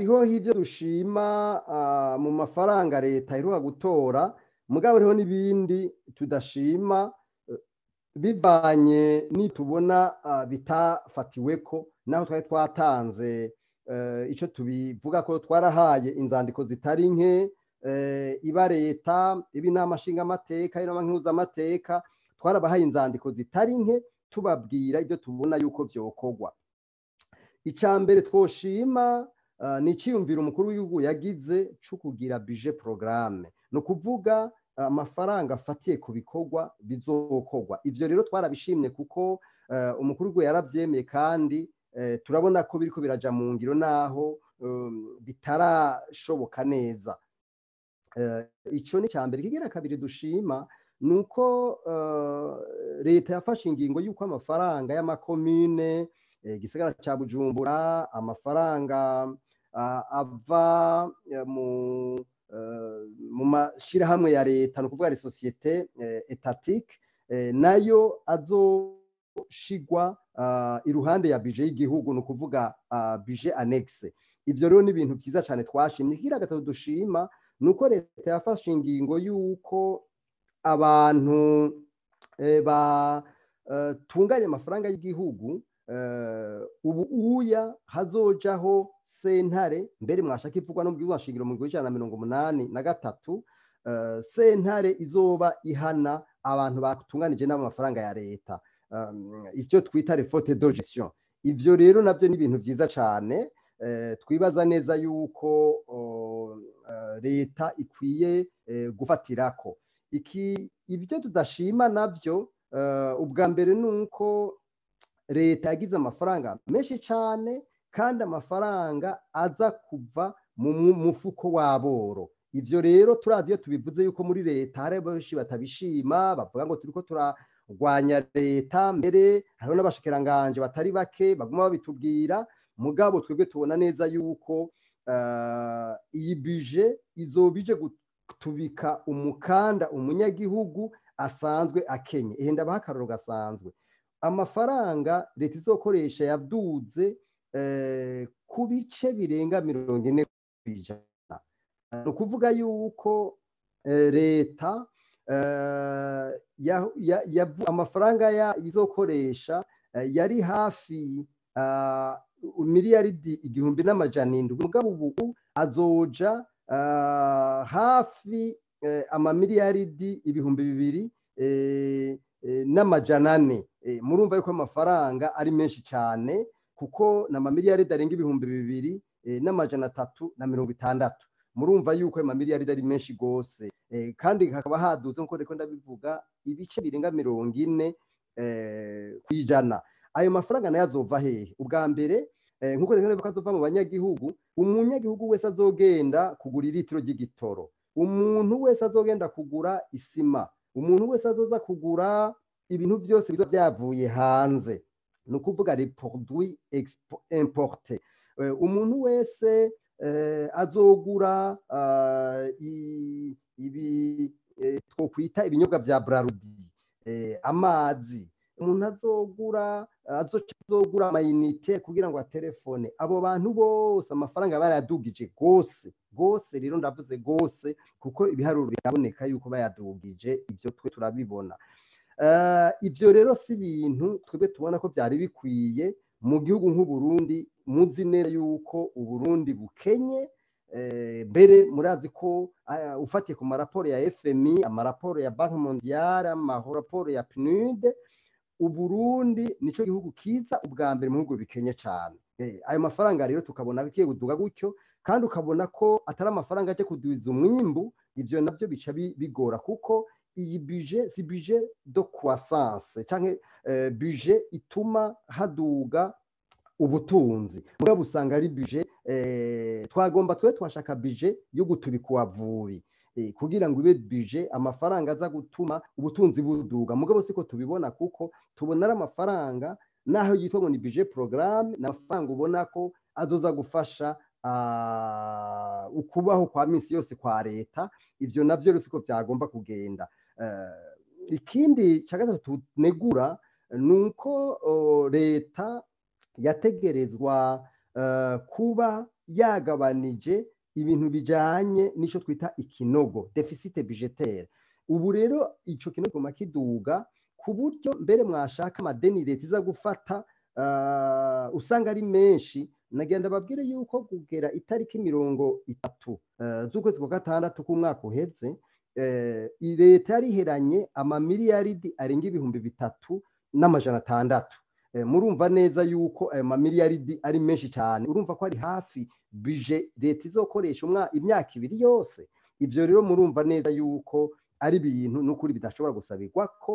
hariho hirya dushima ah, mu mafaranga leta iruha gutora mugabo hariho n'ibindi tudashima bivanye n'itubona ah, bitafatiwe ko naho twari twatanze eh, icyo tubivuga ko twarahaye inzandiko zitari nke eh, iba leta iba inama nshingamateka inama nkihuzamateka twarabahaye inzandiko zitari nke tubabwira ibyo tubona yuko byokogwa. icya mbere twoshima Ah, ni icyiyumviro umukuru w'igihugu yagize cyo kugira bije porogaramu ni ukuvuga ah, amafaranga afatiye ku bikorwa bizokorwa ibyo rero twarabishimye kuko ah, umukuru w'igihugu yarabyemeye kandi eh, turabona ko biri ko birajya mu ngiro n'aho um, bitarashoboka neza eh, icyo ni icya mbere kigira kabiri dushima ni uko leta yafashe ingingo y'uko amafaranga y'amakomine eh, igisagara cya bujumbura amafaranga Ah, ava eh, eh, mu mashyirahamwe ya leta ni ukuvuga ari sosiyete etatike eh, nayo azoshigwa ah, iruhande ya bije y'igihugu ni ukuvuga ah, bije anegise ibyo rero ni ibintu byiza cyane twashimye hirya gatatu dushima ni uko leta yafashe ingingo y'uko abantu batunganya amafaranga y'igihugu ubu eh, uya hazojaho sentare mbere mwashaka ipfugwa n'ubwibwa shingiro mu gihumbi na mirongo umunani na gatatu eh, sentare izoba ihana abantu batunganije n'amafaranga ya leta eh, icyo twita refote dogisiyo ibyo rero nabyo ni ibintu byiza cyane twibaza neza yuko leta ikwiye gufatira ko ibyo tudashima nabyo ubwa mbere ni uko leta yagize amafaranga menshi cyane kandi amafaranga aza kuva mu mufuko w'aboro ibyo rero turazi iyo tubivuze yuko muri leta hari benshi batabishima bavuga ngo turi ko turarwanya leta mbere hariho n'abashikiranganje batari bake baguma babitubwira mugabo twebwe tubona neza yuko eh, iyi bije izo bije gutubika umukanda umunyagihugu asanzwe akenye yenda abaho akararo gasanzwe amafaranga leta izokoresha yaduze eh, ku bice birenga mirongo ine ku ijana eh, ni ukuvuga yuko eh, leta amafaranga izokoresha yari hafi miliyaridi igihumbi n'amajana indwi mugabo ubu azoja hafi amamiliyaridi ibihumbi bibiri n'amajana ane Eh, murumva yuko amafaranga ari menshi cyane kuko ni amamiliyari arenga ibihumbi bibiri eh, n'amajana atatu na mirongo itandatu murumva yuko ayo mamiliyari ari menshi rwose eh, kandi hakaba haduze nk'uko reka ndabivuga ibice birenga mirongo ine ku ijana ayo mafaranga nayo azova hehe ubwa mbere nk'uko reka ndabivuga azova mu banyagihugu umunyagihugu wese azogenda kugura iritiro ry'igitoro umuntu wese azogenda kugura isima umuntu wese azoza kugura ibintu byose biba byavuye hanze ni ukuvuga reporodwi importe eh, umuntu wese eh, azogura eh, ibi twakwita ibinyobwa bya burarudi amazi umuntu azogura azogura amayinite kugira ngo aterefone abo bantu bose amafaranga barayadugije rwose rwose rero ndavuze rwose kuko ibiharuro biraboneka yuko bayadugije ibyo twe turabibona Eh, ibyo rero si ibintu twebwe tubona ko byari bikwiye mu gihugu nk'uburundi muzi neza yuko uburundi bukenye eh, mbere murazi ko eh, ufatiye ku maraporo ya fmi amaraporo ya banki mondiyari amaraporo ya pnud uburundi nicyo gihugu kiza ubwa mbere mu bihugu bikenye cyane ayo mafaranga rero tukabona bikwiye guduga gutyo kandi ukabona ko atari amafaranga ajya kuduza umwimbu ibyo nabyo bica bigora kuko iyi budget si buje do kwasanse cyangwa eh, buje ituma haduga ubutunzi mugabo busanga ari budget eh, twagomba twe twashaka bije yo gutubika vubi. Eh, kugira ngo ibe bije amafaranga aza gutuma ubutunzi buduga mugabo siko tubibona kuko tubona ari amafaranga naho yitwa ngo ni bije porogaramu ni amafaranga ubona ko azoza gufasha ah, ukubaho kwa minsi yose kwa leta ibyo nabyo rusiko byagomba kugenda Eh, ikindi cya gatatu negura ni uko leta yategerezwa eh, kuba yagabanije ibintu bijyanye n'icyo twita ikinogo defisite bijetere ubu rero icyo kinogo kiduga ku buryo mbere mwashaka amadeni leta iza gufata eh, usanga ari menshi nagenda ababwire yuko kugera itariki mirongo itatu z'ukwezi kwa gatandatu k'umwaka uhetse Eh, leta yariheranye amamiliyaridi arenga ibihumbi bitatu n'amajana atandatu eh, murumva neza yuko eh, ayo mamiliyaridi ari menshi cyane urumva ko ari hafi bije leta izokoresha imyaka ibiri yose ibyo rero murumva neza yuko ari ibintu nukuri bidashobora gusabirwa ko